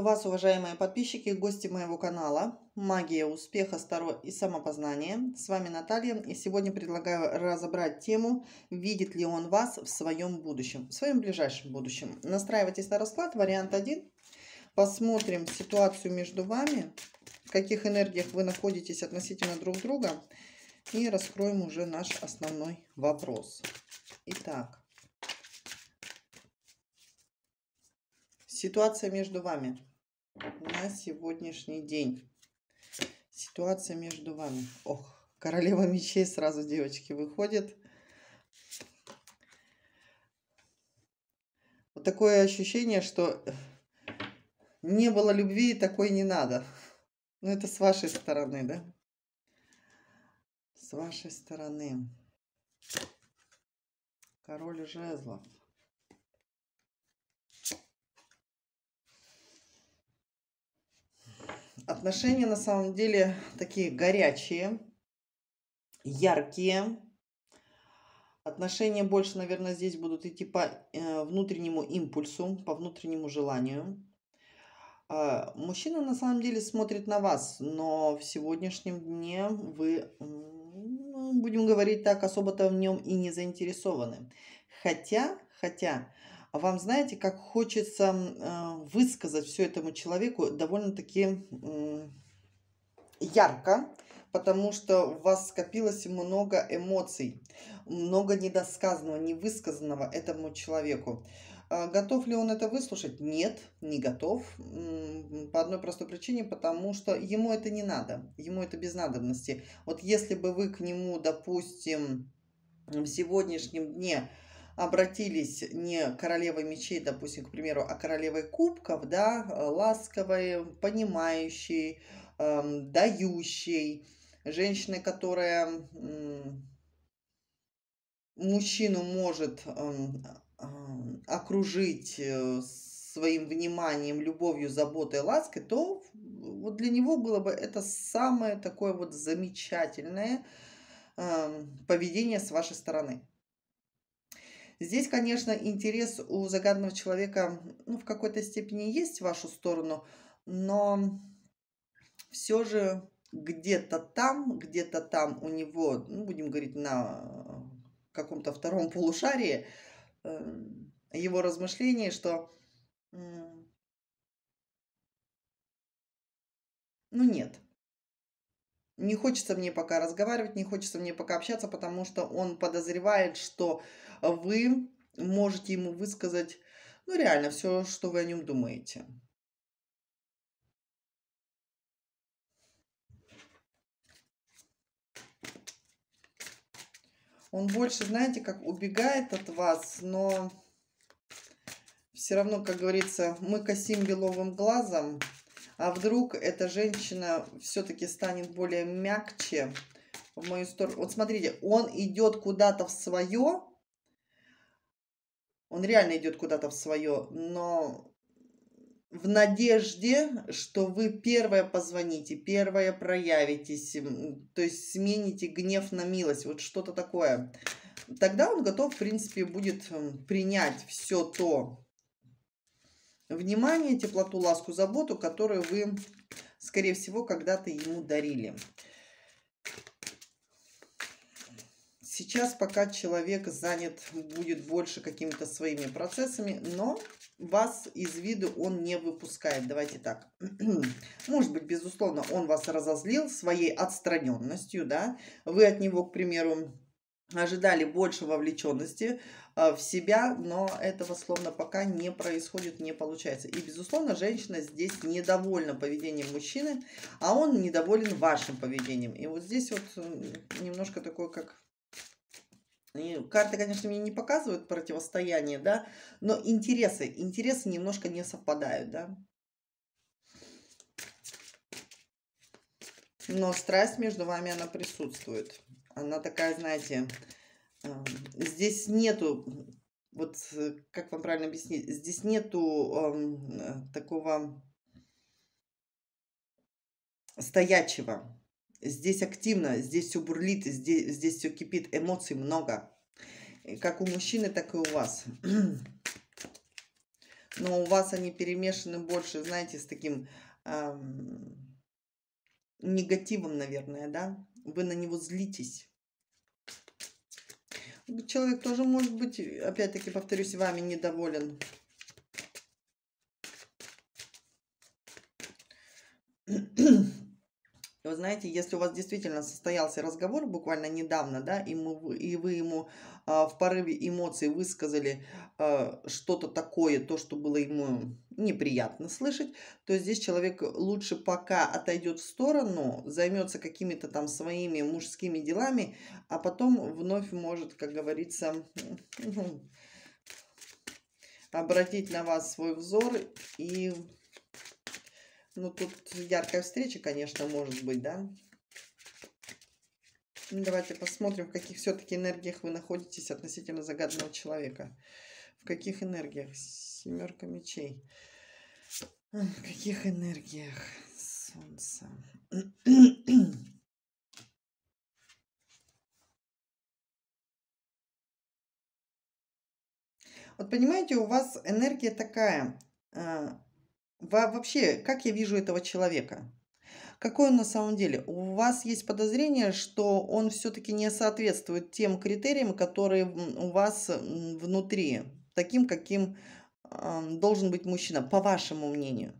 Приветствую вас, уважаемые подписчики и гости моего канала «Магия успеха, старо и самопознание». С вами Наталья, и сегодня предлагаю разобрать тему «Видит ли он вас в своем будущем?» В своем ближайшем будущем. Настраивайтесь на расклад, вариант 1. Посмотрим ситуацию между вами, в каких энергиях вы находитесь относительно друг друга, и раскроем уже наш основной вопрос. Итак, ситуация между вами на сегодняшний день. Ситуация между вами. Ох, королева мечей сразу девочки выходит. Вот такое ощущение, что не было любви, такой не надо. Ну, это с вашей стороны, да? С вашей стороны. Король жезлов. отношения на самом деле такие горячие, яркие. Отношения больше, наверное, здесь будут идти по э, внутреннему импульсу, по внутреннему желанию. А, мужчина на самом деле смотрит на вас, но в сегодняшнем дне вы, будем говорить так, особо-то в нем и не заинтересованы. Хотя, хотя а вам, знаете, как хочется а, высказать все этому человеку довольно-таки ярко, потому что у вас скопилось много эмоций, много недосказанного, невысказанного этому человеку. А готов ли он это выслушать? Нет, не готов. По одной простой причине, потому что ему это не надо, ему это без надобности. Вот если бы вы к нему, допустим, в сегодняшнем дне обратились не королевой мечей, допустим, к примеру, а королевой кубков, да, э, ласковой, понимающей, эм, дающей, женщины, которая эм, мужчину может эм, эм, окружить э, своим вниманием, любовью, заботой, лаской, то вот для него было бы это самое такое вот замечательное эм, поведение с вашей стороны. Здесь, конечно, интерес у загадного человека ну, в какой-то степени есть в вашу сторону, но все же где-то там, где-то там у него, ну, будем говорить, на э, каком-то втором полушарии, э, его размышления, что ну нет, не хочется мне пока разговаривать, не хочется мне пока общаться, потому что он подозревает, что вы можете ему высказать, ну, реально все, что вы о нем думаете. Он больше, знаете, как убегает от вас, но все равно, как говорится, мы косим беловым глазом. А вдруг эта женщина все-таки станет более мягче в мою сторону. Вот смотрите, он идет куда-то в свое. Он реально идет куда-то в свое, но в надежде, что вы первое позвоните, первое проявитесь, то есть смените гнев на милость, вот что-то такое. Тогда он готов, в принципе, будет принять все то, внимание, теплоту, ласку, заботу, которую вы, скорее всего, когда-то ему дарили. Сейчас пока человек занят, будет больше какими-то своими процессами, но вас из виду он не выпускает. Давайте так. Может быть, безусловно, он вас разозлил своей отстраненностью, да. Вы от него, к примеру, ожидали больше вовлеченности, Э, в себя, но этого словно пока не происходит, не получается. И, безусловно, женщина здесь недовольна поведением мужчины, а он недоволен вашим поведением. И вот здесь вот немножко такое, как и карты, конечно, мне не показывают противостояние, да, но интересы, интересы немножко не совпадают, да. Но страсть между вами, она присутствует. Она такая, знаете, здесь нету, вот э, как вам правильно объяснить, здесь нету э, такого стоячего. Здесь активно, здесь все бурлит, здесь, здесь все кипит, эмоций много. Э, как у мужчины, так и у вас. Но у вас они перемешаны больше, знаете, с таким э, негативом, наверное, да? Вы на него злитесь человек тоже может быть, опять-таки, повторюсь, вами недоволен. то, знаете, если у вас действительно состоялся разговор буквально недавно, да, и, мы, и вы ему э, в порыве эмоций высказали э, что-то такое, то, что было ему неприятно слышать, то здесь человек лучше пока отойдет в сторону, займется какими-то там своими мужскими делами, а потом вновь может, как говорится, обратить на вас свой взор и ну, тут яркая встреча, конечно, может быть, да? Ну, давайте посмотрим, в каких все-таки энергиях вы находитесь относительно загаданного человека. В каких энергиях? Семерка мечей. В каких энергиях? Солнце. Вот понимаете, у вас энергия такая. А, вообще, как я вижу этого человека? Какой он на самом деле? У вас есть подозрение, что он все-таки не соответствует тем критериям, которые у вас внутри, таким, каким а, должен быть мужчина, по вашему мнению.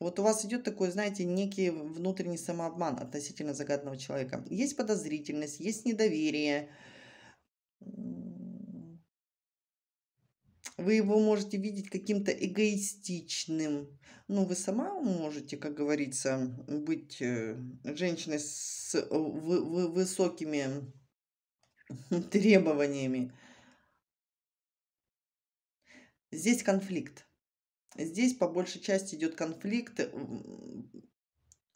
Вот у вас идет такой, знаете, некий внутренний самообман относительно загадного человека. Есть подозрительность, есть недоверие, вы его можете видеть каким-то эгоистичным. Ну, вы сама можете, как говорится, быть э, женщиной с э, высокими требованиями. Здесь конфликт. Здесь по большей части идет конфликт э,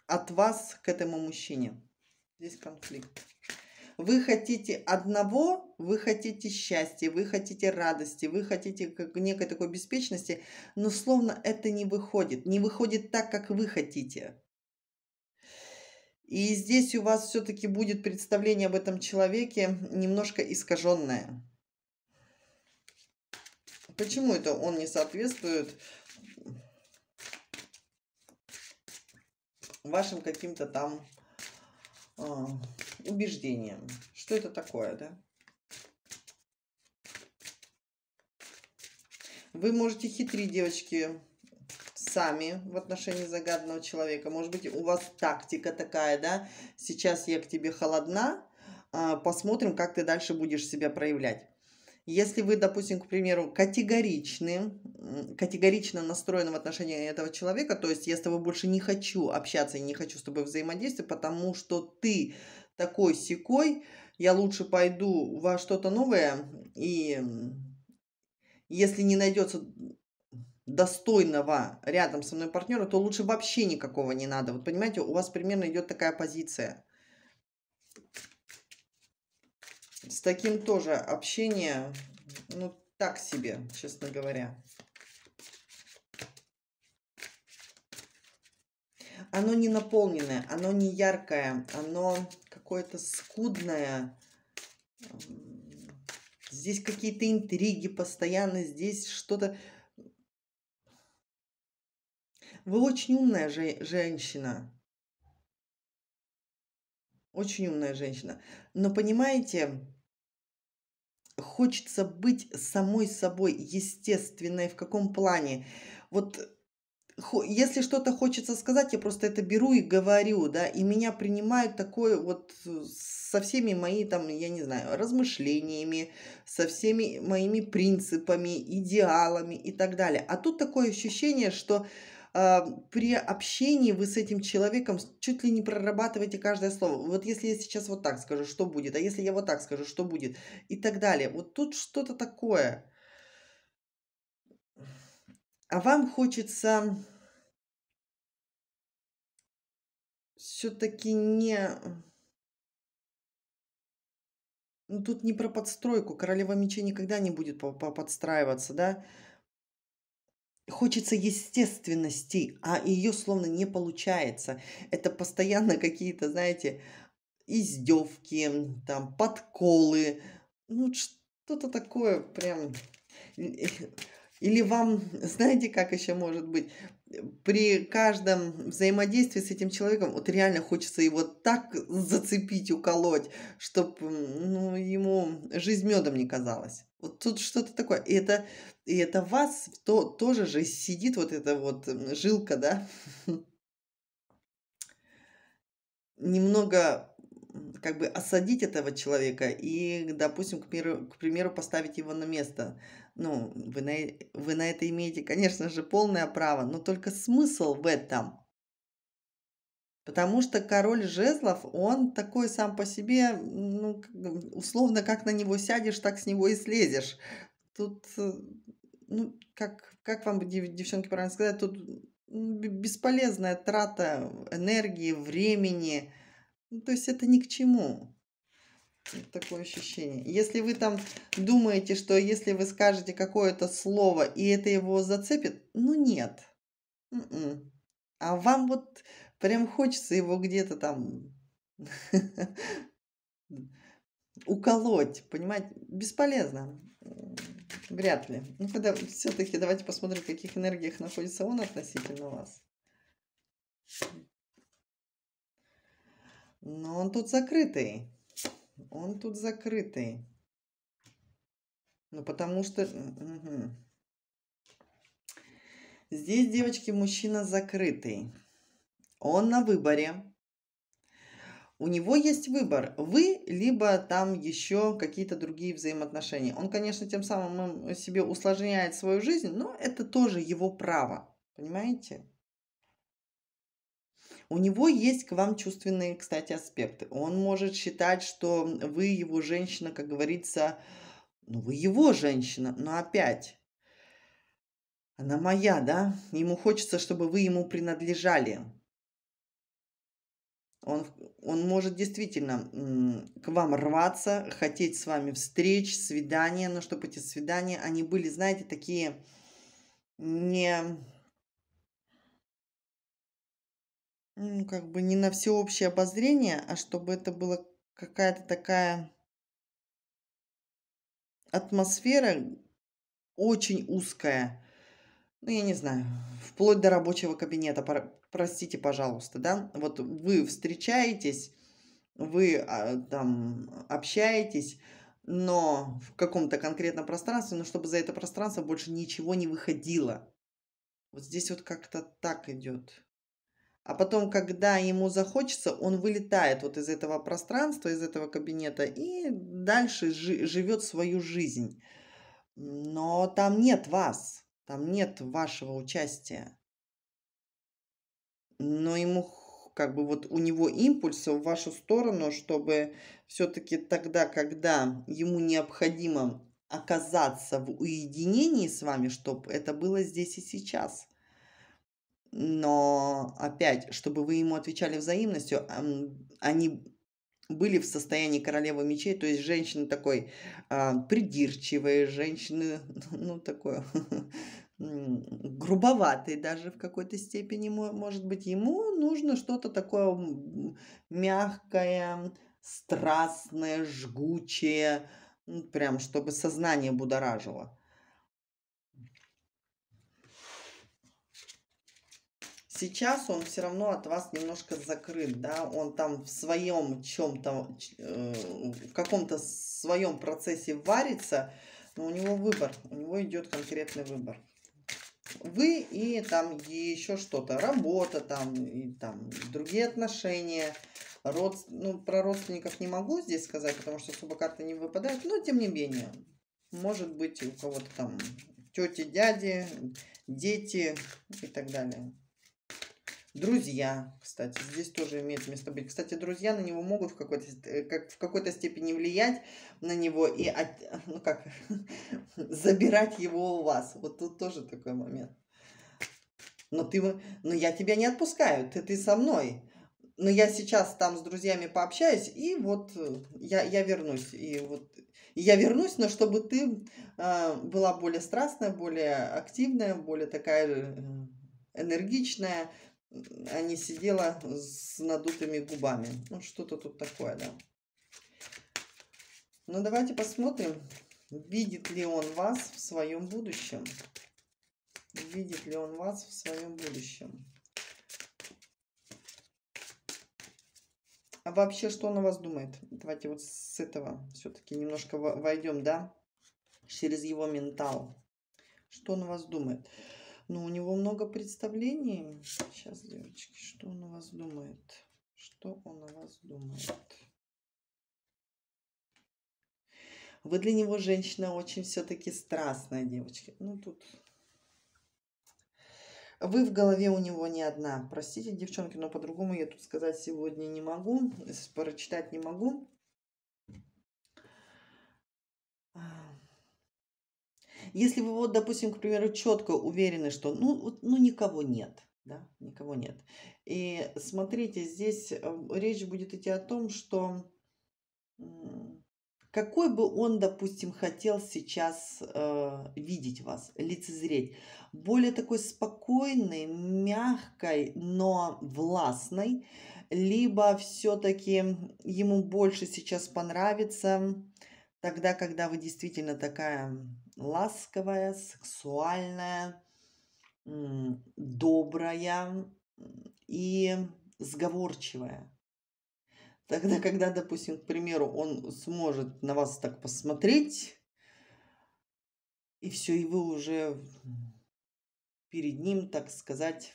от вас к этому мужчине. Здесь конфликт. Вы хотите одного, вы хотите счастья, вы хотите радости, вы хотите как некой такой беспечности, но словно это не выходит, не выходит так, как вы хотите. И здесь у вас все-таки будет представление об этом человеке немножко искаженное. Почему это он не соответствует вашим каким-то там а, убеждением. Что это такое, да? Вы можете хитрить, девочки, сами в отношении загадного человека. Может быть, у вас тактика такая, да? Сейчас я к тебе холодна, а, посмотрим, как ты дальше будешь себя проявлять. Если вы, допустим, к примеру, категоричны, категорично настроены в отношении этого человека, то есть я с тобой больше не хочу общаться и не хочу с тобой взаимодействовать, потому что ты такой секой, я лучше пойду во что-то новое, и если не найдется достойного рядом со мной партнера, то лучше вообще никакого не надо. Вот понимаете, у вас примерно идет такая позиция. С таким тоже общение, ну, так себе, честно говоря. Оно не наполненное, оно не яркое, оно какое-то скудное. Эм, здесь какие-то интриги постоянно, здесь что-то... Вы очень умная же женщина. Очень умная женщина. Но понимаете, хочется быть самой собой, естественной. В каком плане? Вот если что-то хочется сказать, я просто это беру и говорю, да, и меня принимают такое вот э, со всеми моими там, я не знаю, размышлениями, со всеми моими принципами, идеалами и так далее. А тут такое ощущение, что э, при общении вы с этим человеком чуть ли не прорабатываете каждое слово. Вот если я сейчас вот так скажу, что будет, а если я вот так скажу, что будет и так далее. Вот тут что-то такое – а вам хочется все-таки не... Ну, тут не про подстройку. Королева мечей никогда не будет -по подстраиваться, да? Хочется естественности, а ее словно не получается. Это постоянно какие-то, знаете, издевки, там, подколы. Ну, что-то такое прям или вам, знаете, как еще может быть, при каждом взаимодействии с этим человеком, вот реально хочется его так зацепить, уколоть, чтобы ну, ему жизнь медом не казалась. Вот тут что-то такое. И это, и это вас то, тоже же сидит вот эта вот жилка, да? Немного как бы осадить этого человека и, допустим, к примеру, к примеру поставить его на место. Ну, вы на, э, вы на это имеете, конечно же, полное право, но только смысл в этом. Потому что король жезлов, он такой сам по себе, ну, условно, как на него сядешь, так с него и слезешь. Тут, э, ну, как, как вам, девчонки, правильно сказать, тут бесполезная трата энергии, времени – ну, то есть это ни к чему. такое ощущение. Если вы там думаете, что если вы скажете какое-то слово, и это его зацепит, ну нет. М-м. А вам вот прям хочется его где-то там уколоть, понимаете? Бесполезно. Вряд ли. Ну, когда все-таки давайте посмотрим, в каких энергиях находится он относительно вас. Но он тут закрытый. Он тут закрытый. Ну, потому что... Угу. Здесь, девочки, мужчина закрытый. Он на выборе. У него есть выбор. Вы, либо там еще какие-то другие взаимоотношения. Он, конечно, тем самым себе усложняет свою жизнь, но это тоже его право. Понимаете? У него есть к вам чувственные, кстати, аспекты. Он может считать, что вы его женщина, как говорится, ну вы его женщина, но опять, она моя, да? Ему хочется, чтобы вы ему принадлежали. Он, он может действительно к вам рваться, хотеть с вами встреч, свидания, но чтобы эти свидания, они были, знаете, такие не ну, как бы не на всеобщее обозрение, а чтобы это была какая-то такая атмосфера очень узкая. Ну, я не знаю, вплоть до рабочего кабинета, простите, пожалуйста, да? Вот вы встречаетесь, вы а, там общаетесь, но в каком-то конкретном пространстве, но чтобы за это пространство больше ничего не выходило. Вот здесь вот как-то так идет а потом, когда ему захочется, он вылетает вот из этого пространства, из этого кабинета и дальше жи- живет свою жизнь. Но там нет вас, там нет вашего участия. Но ему как бы вот у него импульса в вашу сторону, чтобы все-таки тогда, когда ему необходимо оказаться в уединении с вами, чтобы это было здесь и сейчас – но опять, чтобы вы ему отвечали взаимностью, они были в состоянии королевы мечей, то есть женщины такой а, придирчивые, женщины, ну, такой грубоватый даже в какой-то степени, может быть, ему нужно что-то такое мягкое, страстное, жгучее, прям чтобы сознание будоражило. сейчас он все равно от вас немножко закрыт, да, он там в своем чем-то, э, в каком-то своем процессе варится, но у него выбор, у него идет конкретный выбор. Вы и там еще что-то, работа там, и там другие отношения, род, ну, про родственников не могу здесь сказать, потому что особо карты не выпадают, но тем не менее, может быть, у кого-то там тети, дяди, дети и так далее. Друзья, кстати, здесь тоже имеет место быть. Кстати, друзья на него могут в какой-то, э, как, в какой-то степени влиять на него и, от, ну как, забирать его у вас. Вот тут тоже такой момент. Но ты, но я тебя не отпускаю, ты, ты со мной. Но я сейчас там с друзьями пообщаюсь, и вот э, я, я вернусь. И вот я вернусь, но чтобы ты э, была более страстная, более активная, более такая э, энергичная, а не сидела с надутыми губами. Ну, что-то тут такое, да. Ну давайте посмотрим, видит ли он вас в своем будущем. Видит ли он вас в своем будущем. А вообще, что он о вас думает? Давайте вот с этого все-таки немножко войдем, да? Через его ментал. Что он о вас думает? Но ну, у него много представлений. Сейчас, девочки, что он о вас думает? Что он о вас думает? Вы для него женщина очень все-таки страстная, девочки. Ну, тут... Вы в голове у него не одна. Простите, девчонки, но по-другому я тут сказать сегодня не могу, прочитать не могу. Если вы, вот, допустим, к примеру, четко уверены, что ну, ну никого нет, да, никого нет. И смотрите, здесь э, речь будет идти о том, что какой бы он, допустим, хотел сейчас э, видеть вас, лицезреть, более такой спокойной, мягкой, но властной, либо все-таки ему больше сейчас понравится тогда, когда вы действительно такая ласковая, сексуальная, добрая и сговорчивая. Тогда, когда, допустим, к примеру, он сможет на вас так посмотреть, и все, и вы уже перед ним, так сказать,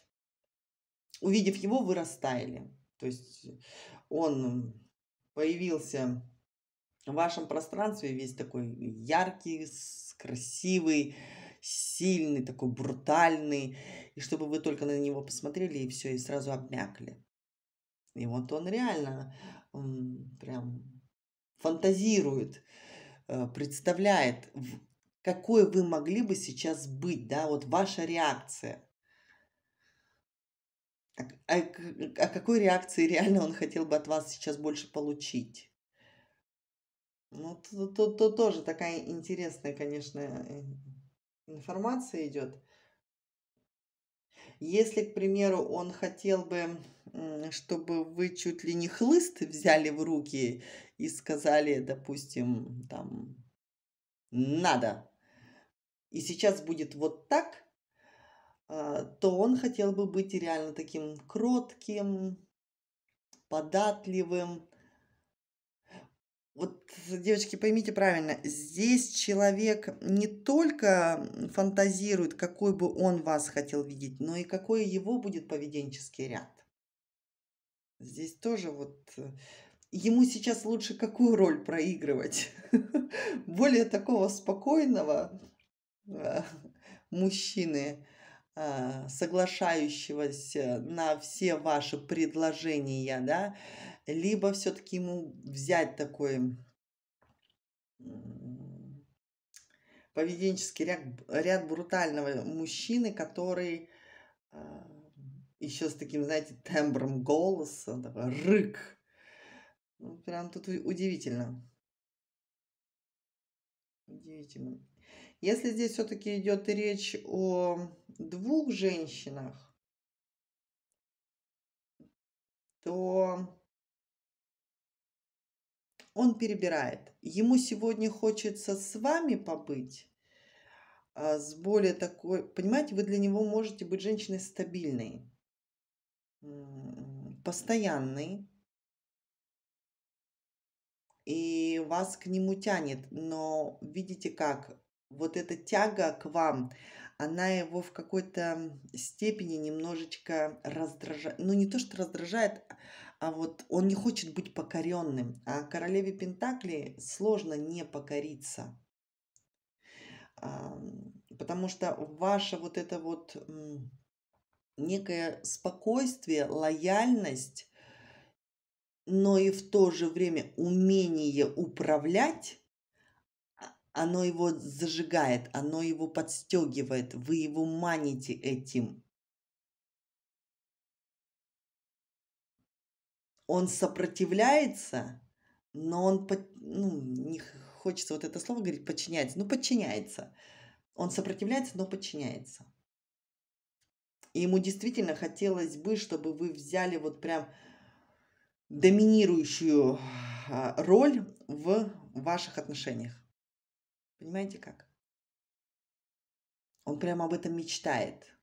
увидев его, вы растаяли. То есть он появился в вашем пространстве весь такой яркий, с красивый, сильный, такой брутальный, и чтобы вы только на него посмотрели и все, и сразу обмякли. И вот он реально он прям фантазирует, э, представляет, какой вы могли бы сейчас быть, да, вот ваша реакция. А, а, а какой реакции реально он хотел бы от вас сейчас больше получить? Ну, то, то, то тоже такая интересная, конечно, э, информация идет. Если, к примеру, он хотел бы, чтобы вы чуть ли не хлыст взяли в руки и сказали, допустим, там, надо, и сейчас будет вот так, э, то он хотел бы быть реально таким кротким, податливым, вот, девочки, поймите правильно, здесь человек не только фантазирует, какой бы он вас хотел видеть, но и какой его будет поведенческий ряд. Здесь тоже вот э, ему сейчас лучше какую роль проигрывать? Более такого спокойного э, мужчины, э, соглашающегося на все ваши предложения, да, либо все-таки ему взять такой поведенческий ряд, ряд брутального мужчины, который а, еще с таким, знаете, тембром голоса, такой рык. Ну, прям тут удивительно. Удивительно. Если здесь все-таки идет речь о двух женщинах, то он перебирает. Ему сегодня хочется с вами побыть, а, с более такой... Понимаете, вы для него можете быть женщиной стабильной, постоянной, и вас к нему тянет. Но видите как, вот эта тяга к вам, она его в какой-то степени немножечко раздражает. Ну, не то, что раздражает, а вот он не хочет быть покоренным. А королеве Пентакли сложно не покориться. потому что ваше вот это вот некое спокойствие, лояльность, но и в то же время умение управлять, а, оно его зажигает, оно его подстегивает, вы его маните этим. он сопротивляется, но он, ну, не хочется вот это слово говорить, подчиняется, ну, подчиняется. Он сопротивляется, но подчиняется. И ему действительно хотелось бы, чтобы вы взяли вот прям доминирующую а, роль в ваших отношениях. Понимаете как? Он прямо об этом мечтает.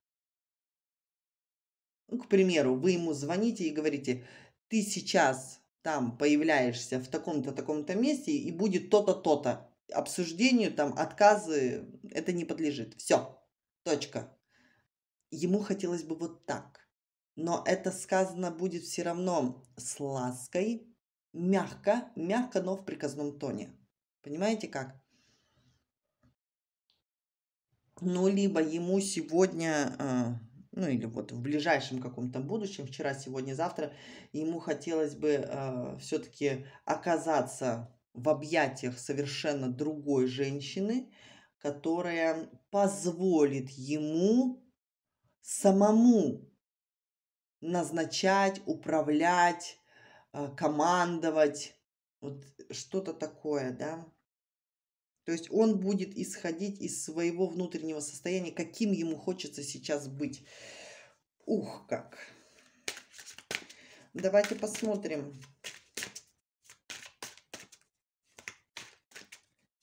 Ну, к примеру, вы ему звоните и говорите, ты сейчас там появляешься в таком-то, таком-то месте, и будет то-то, то-то. Обсуждению, там, отказы, это не подлежит. Все. Точка. Ему хотелось бы вот так. Но это сказано будет все равно с лаской, мягко, мягко, но в приказном тоне. Понимаете как? Ну, либо ему сегодня а, ну или вот в ближайшем каком-то будущем, вчера, сегодня, завтра, ему хотелось бы э, все-таки оказаться в объятиях совершенно другой женщины, которая позволит ему самому назначать, управлять, э, командовать, вот что-то такое, да. То есть он будет исходить из своего внутреннего состояния, каким ему хочется сейчас быть. Ух, как. Давайте посмотрим.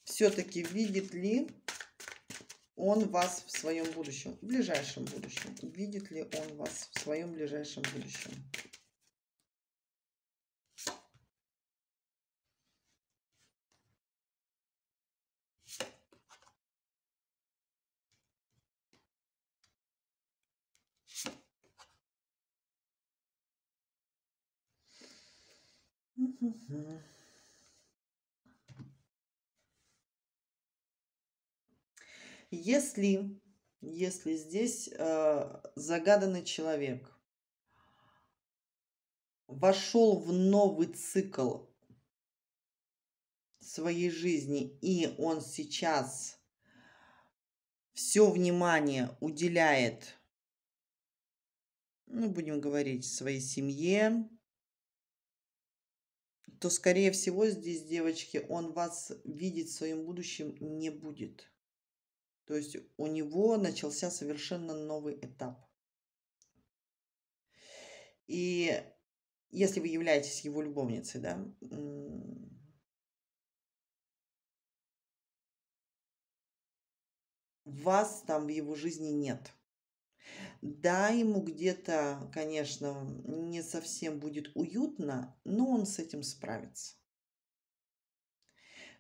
Все-таки видит ли он вас в своем будущем, в ближайшем будущем? Видит ли он вас в своем ближайшем будущем? Если, если здесь э, загаданный человек вошел в новый цикл своей жизни, и он сейчас все внимание уделяет, ну, будем говорить, своей семье, то, скорее всего, здесь, девочки, он вас видеть своим будущим не будет. То есть у него начался совершенно новый этап. И если вы являетесь его любовницей, да, вас там в его жизни нет. Да, ему где-то, конечно, не совсем будет уютно, но он с этим справится.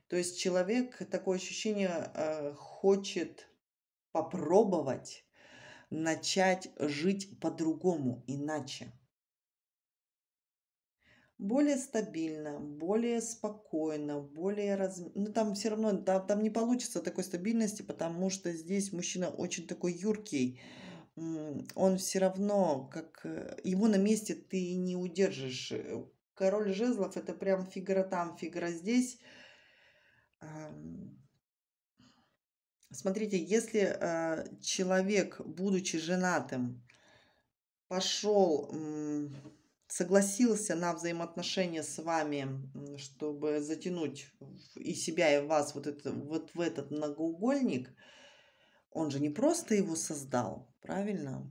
То есть человек такое ощущение э, хочет попробовать начать жить по-другому, иначе. Более стабильно, более спокойно, более раз... Ну, там все равно, там, там не получится такой стабильности, потому что здесь мужчина очень такой юркий, он все равно, как э, его на месте ты не удержишь. Э. Король жезлов это прям фигура там, фигура здесь. Смотрите, если а, человек, будучи женатым, пошел, согласился на взаимоотношения с вами, чтобы затянуть и себя, и вас вот, это, вот в этот многоугольник – он же не просто его создал, правильно?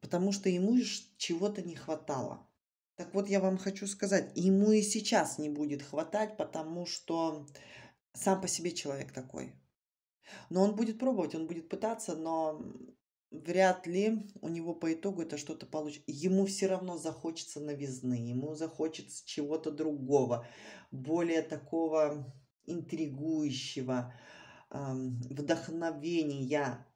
Потому что ему чего-то не хватало. Так вот, я вам хочу сказать, ему и сейчас не будет хватать, потому что сам по себе человек такой. Но он будет пробовать, он будет пытаться, но вряд ли у него по итогу это что-то получится. Ему все равно захочется новизны, ему захочется чего-то другого, более такого интригующего, вдохновения.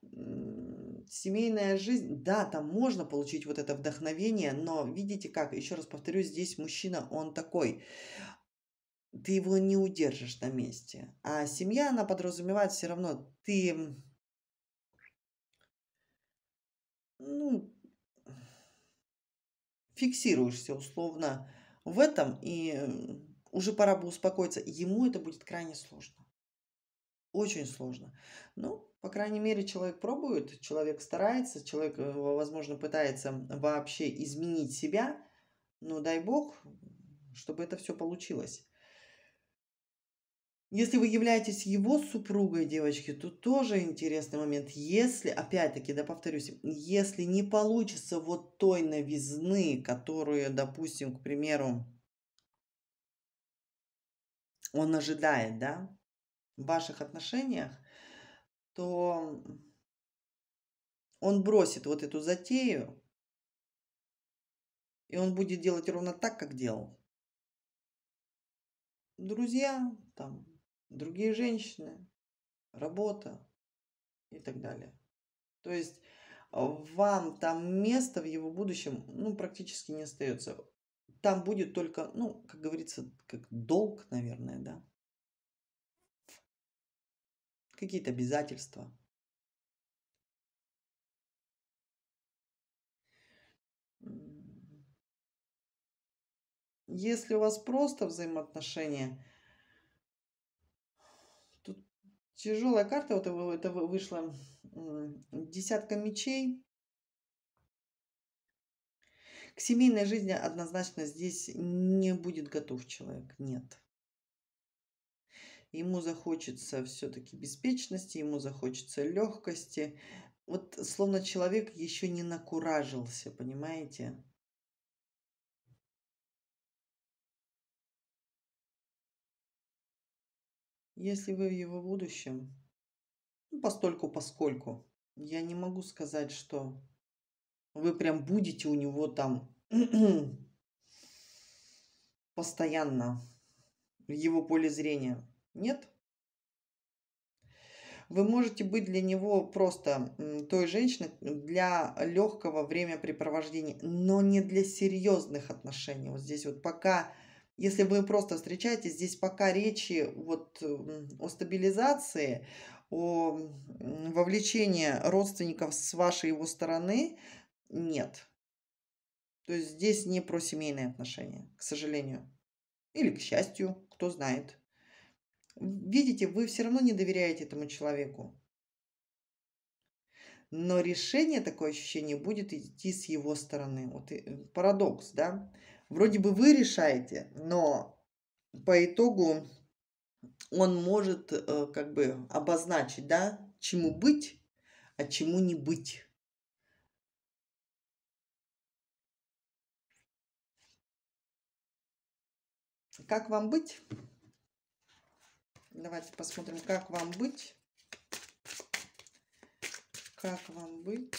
Семейная жизнь, да, там можно получить вот это вдохновение, но видите как, еще раз повторю, здесь мужчина, он такой, ты его не удержишь на месте. А семья, она подразумевает все равно, ты, ну, фиксируешься условно в этом и уже пора бы успокоиться. Ему это будет крайне сложно. Очень сложно. Ну, по крайней мере, человек пробует, человек старается, человек, э, возможно, пытается вообще изменить себя. Но дай бог, чтобы это все получилось. Если вы являетесь его супругой, девочки, то тоже интересный момент. Если, опять-таки, да, повторюсь, если не получится вот той новизны, которую, допустим, к примеру, он ожидает, да, в ваших отношениях, то он бросит вот эту затею, и он будет делать ровно так, как делал. Друзья, там, другие женщины, работа и так далее. То есть э, вам там места в его будущем ну, практически не остается. Там будет только, ну, как говорится, как долг, наверное, да. Какие-то обязательства. Если у вас просто взаимоотношения, тут тяжелая карта, вот это вышла десятка мечей, к семейной жизни однозначно здесь не будет готов человек, нет. Ему захочется все-таки беспечности, ему захочется легкости. Вот словно человек еще не накуражился, понимаете? Если вы в его будущем, ну, постольку поскольку, я не могу сказать, что вы прям будете у него там постоянно в его поле зрения. Нет? Вы можете быть для него просто той женщиной для легкого времяпрепровождения, но не для серьезных отношений. Вот здесь вот пока, если вы просто встречаетесь, здесь пока речи вот о стабилизации, о вовлечении родственников с вашей его стороны, нет. То есть здесь не про семейные отношения, к сожалению. Или к счастью, кто знает. Видите, вы все равно не доверяете этому человеку. Но решение, такое ощущение, будет идти с его стороны. Вот э, парадокс, да? Вроде бы вы решаете, но по итогу он может э, как бы обозначить, да, чему быть, а чему не быть. Как вам быть? Давайте посмотрим, как вам быть. Как вам быть?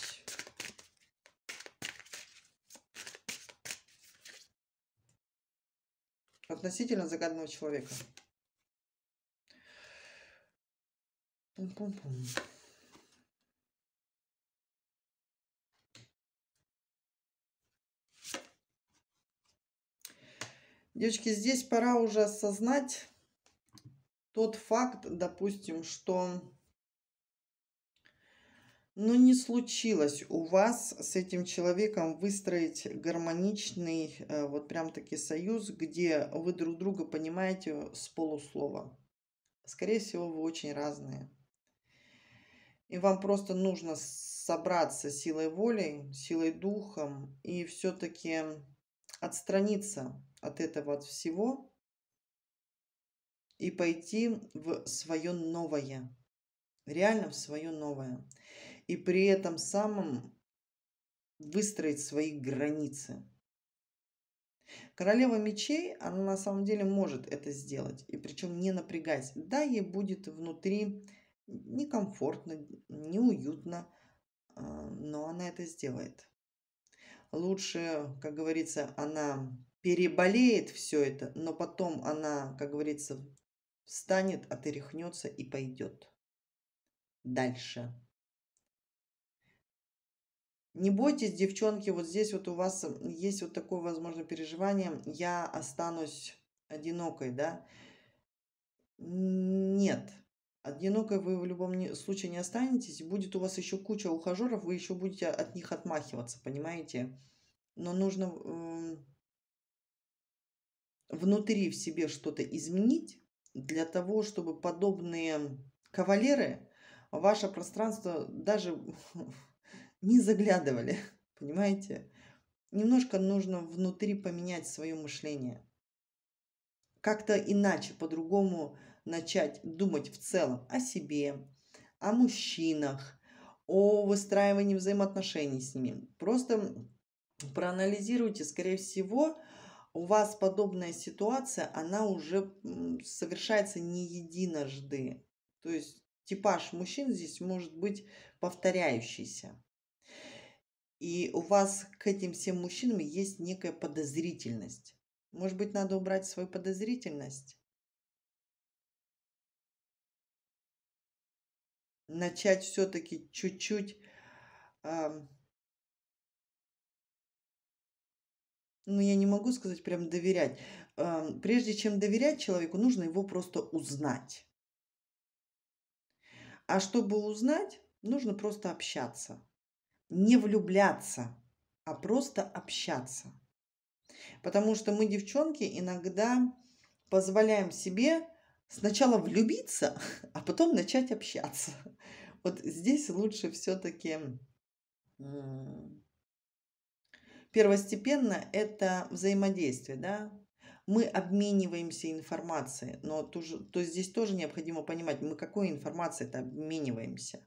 Относительно загадного человека. Пум-пум-пум. Девочки, здесь пора уже осознать тот факт, допустим, что ну, не случилось у вас с этим человеком выстроить гармоничный, э, вот прям таки союз, где вы друг друга понимаете с полуслова. Скорее всего, вы очень разные. И вам просто нужно собраться силой воли, силой духом и все-таки отстраниться от этого, от всего и пойти в свое новое, реально в свое новое. И при этом самым выстроить свои границы. Королева мечей, она на самом деле может это сделать, и причем не напрягаясь. Да, ей будет внутри некомфортно, неуютно, а, но она это сделает. Лучше, как говорится, она переболеет все это, но потом она, как говорится, встанет, отырехнется и пойдет дальше. Не бойтесь, девчонки, вот здесь вот у вас есть вот такое, возможно, переживание, я останусь одинокой, да? Нет, одинокой вы в любом случае не останетесь, будет у вас еще куча ухажеров, вы еще будете от них отмахиваться, понимаете? Но нужно внутри в себе что-то изменить для того, чтобы подобные кавалеры ваше пространство даже не заглядывали, понимаете? Немножко нужно внутри поменять свое мышление. Как-то иначе, по-другому начать думать в целом о себе, о мужчинах, о выстраивании взаимоотношений с ними. Просто проанализируйте, скорее всего, у вас подобная ситуация, она уже совершается не единожды. То есть типаж мужчин здесь может быть повторяющийся. И у вас к этим всем мужчинам есть некая подозрительность. Может быть, надо убрать свою подозрительность? Начать все-таки чуть-чуть э, ну, я не могу сказать прям доверять. Эм, прежде чем доверять человеку, нужно его просто узнать. А чтобы узнать, нужно просто общаться. Не влюбляться, а просто общаться. Потому что мы, девчонки, иногда позволяем себе сначала влюбиться, а потом начать общаться. Вот здесь лучше все-таки Первостепенно это взаимодействие, да, мы обмениваемся информацией, но то, то здесь тоже необходимо понимать, мы какой информацией это обмениваемся.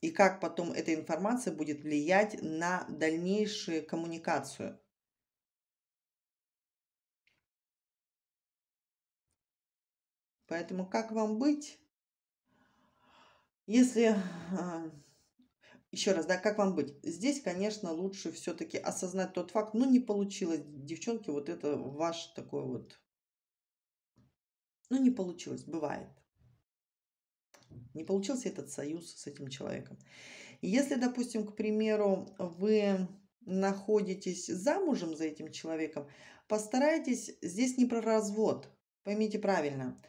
И как потом эта информация будет влиять на дальнейшую коммуникацию. Поэтому как вам быть, если а, еще раз, да, как вам быть? Здесь, конечно, лучше все-таки осознать тот факт, ну, не получилось, девчонки, вот это ваш такой вот, ну, не получилось, бывает. Не получился этот союз с этим человеком. если, допустим, к примеру, вы находитесь замужем за этим человеком, постарайтесь, здесь не про развод, поймите правильно,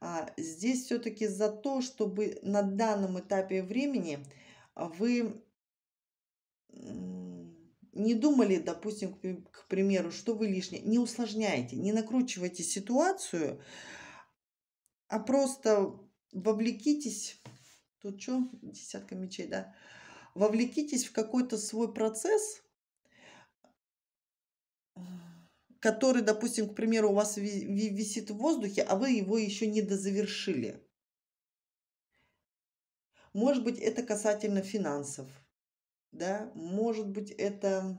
а здесь все-таки за то, чтобы на данном этапе времени – а вы не думали, допустим, к примеру, что вы лишнее, не усложняйте, не накручивайте ситуацию, а просто вовлекитесь, тут что, десятка мечей, да, вовлекитесь в какой-то свой процесс, который, допустим, к примеру, у вас висит в воздухе, а вы его еще не дозавершили. Может быть, это касательно финансов, да, может быть, это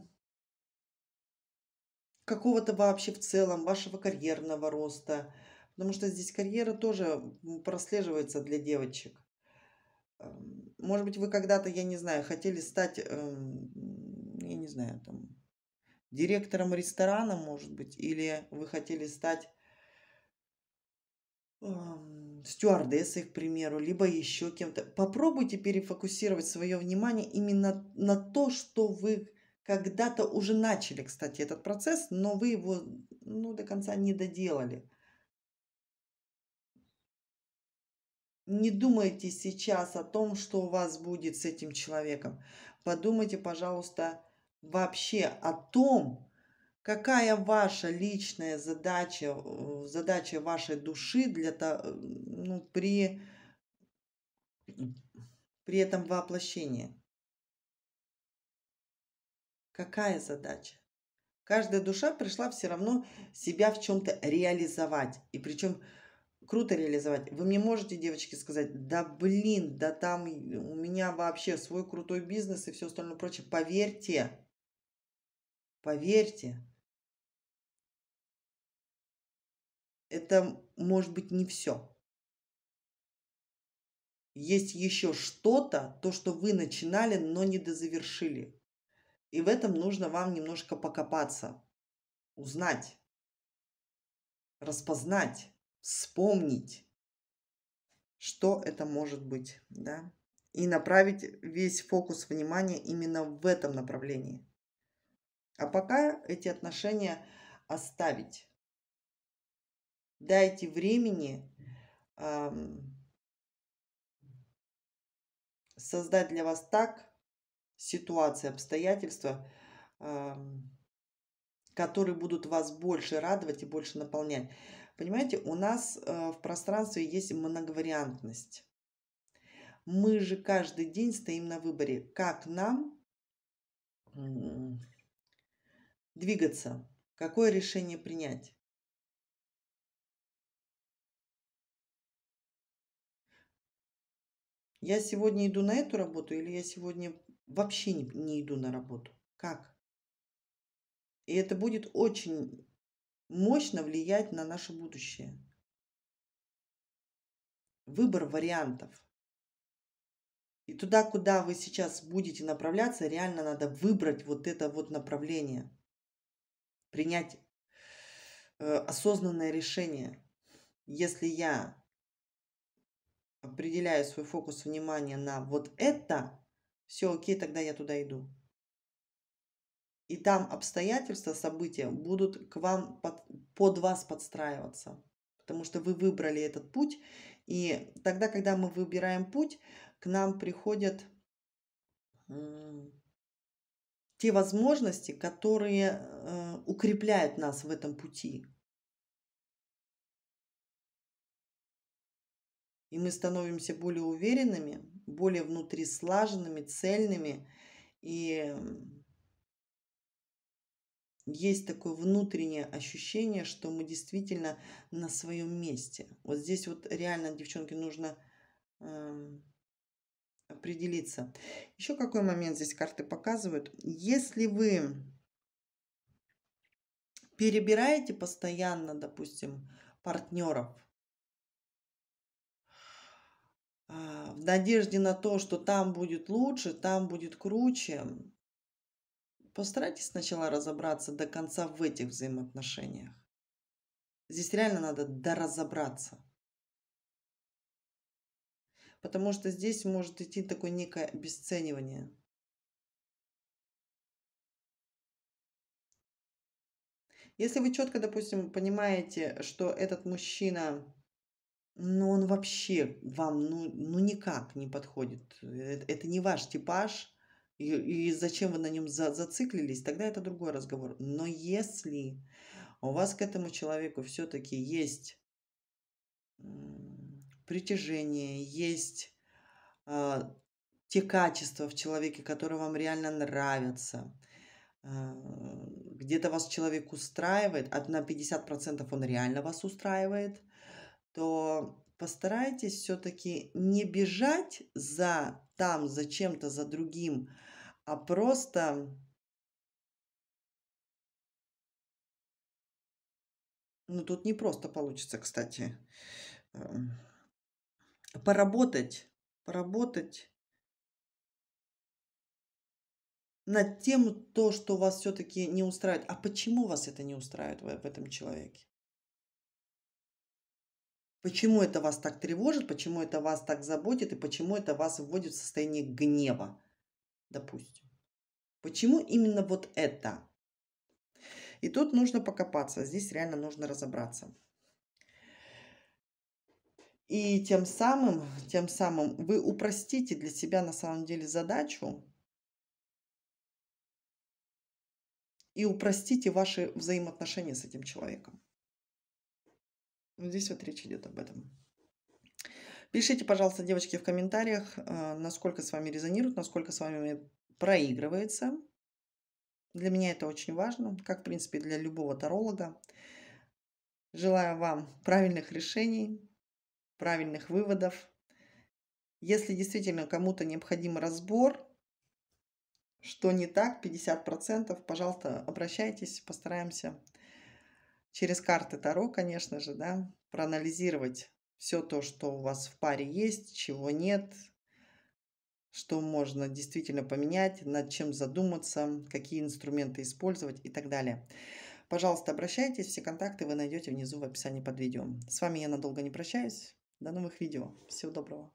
какого-то вообще в целом вашего карьерного роста, потому что здесь карьера тоже прослеживается для девочек. Эм, может быть, вы когда-то, я не знаю, хотели стать, эм, я не знаю, там, директором ресторана, может быть, или вы хотели стать эм, стюардессой, к примеру, либо еще кем-то. Попробуйте перефокусировать свое внимание именно на то, что вы когда-то уже начали, кстати, этот процесс, но вы его ну, до конца не доделали. Не думайте сейчас о том, что у вас будет с этим человеком. Подумайте, пожалуйста, вообще о том, Какая ваша личная задача, задача вашей души для того, ну, при, при этом воплощении? Какая задача? Каждая душа пришла все равно себя в чем-то реализовать. И причем круто реализовать. Вы мне можете, девочки, сказать, да блин, да там у меня вообще свой крутой бизнес и все остальное прочее. Поверьте, поверьте, это может быть не все. Есть еще что-то, то, что вы начинали, но не дозавершили. И в этом нужно вам немножко покопаться, узнать, распознать, вспомнить, что это может быть, да, и направить весь фокус внимания именно в этом направлении. А пока эти отношения оставить дайте времени создать для вас так ситуации, обстоятельства, которые будут вас больше радовать и больше наполнять. Понимаете, у нас э, в пространстве есть многовариантность. Мы же каждый день стоим на выборе, как нам двигаться, какое решение принять. Я сегодня иду на эту работу или я сегодня вообще не, не иду на работу? Как? И это будет очень мощно влиять на наше будущее. Выбор вариантов. И туда, куда вы сейчас будете направляться, реально надо выбрать вот это вот направление. Принять э, осознанное решение. Если я определяю свой фокус внимания на вот это, все окей, тогда я туда иду. И там обстоятельства, события будут к вам под, под вас подстраиваться, потому что вы выбрали этот путь. И тогда, когда мы выбираем путь, к нам приходят те возможности, которые э, укрепляют нас в этом пути. И мы становимся более уверенными, более внутри слаженными, цельными. И есть такое внутреннее ощущение, что мы действительно на своем месте. Вот здесь вот реально, девчонки, нужно эм, определиться. Еще какой момент здесь карты показывают. Если вы перебираете постоянно, допустим, партнеров, А, в надежде на то, что там будет лучше, там будет круче. Постарайтесь сначала разобраться до конца в этих взаимоотношениях. Здесь реально надо доразобраться. Потому что здесь может идти такое некое обесценивание. Если вы четко, допустим, понимаете, что этот мужчина но ну, он вообще вам, ну, ну никак не подходит. Э, это, это не ваш типаж. И, и зачем вы на нем за, зациклились, тогда это другой разговор. Но если у вас к этому человеку все-таки есть притяжение, есть э, те качества в человеке, которые вам реально нравятся, э, где-то вас человек устраивает, а на 50% он реально вас устраивает, то постарайтесь все-таки не бежать за там, за чем-то, за другим, а просто Ну, тут не просто получится, кстати. Эм, поработать, поработать над тем, то, что вас все-таки не устраивает. А почему вас это не устраивает в этом человеке? Почему это вас так тревожит, почему это вас так заботит и почему это вас вводит в состояние гнева, допустим. Почему именно вот это? И тут нужно покопаться, здесь реально нужно разобраться. И тем самым, тем самым вы упростите для себя на самом деле задачу и упростите ваши взаимоотношения с этим человеком. Ну, здесь вот речь идет об этом. Пишите, пожалуйста, девочки, в комментариях, э, насколько с вами резонирует, насколько с вами проигрывается. Для меня это очень важно, как, в принципе, для любого таролога. Желаю вам правильных решений, правильных выводов. Если действительно кому-то необходим разбор, что не так, 50%, пожалуйста, обращайтесь, постараемся через карты Таро, конечно же, да, проанализировать все то, что у вас в паре есть, чего нет, что можно действительно поменять, над чем задуматься, какие инструменты использовать и так далее. Пожалуйста, обращайтесь, все контакты вы найдете внизу в описании под видео. С вами я надолго не прощаюсь. До новых видео. Всего доброго.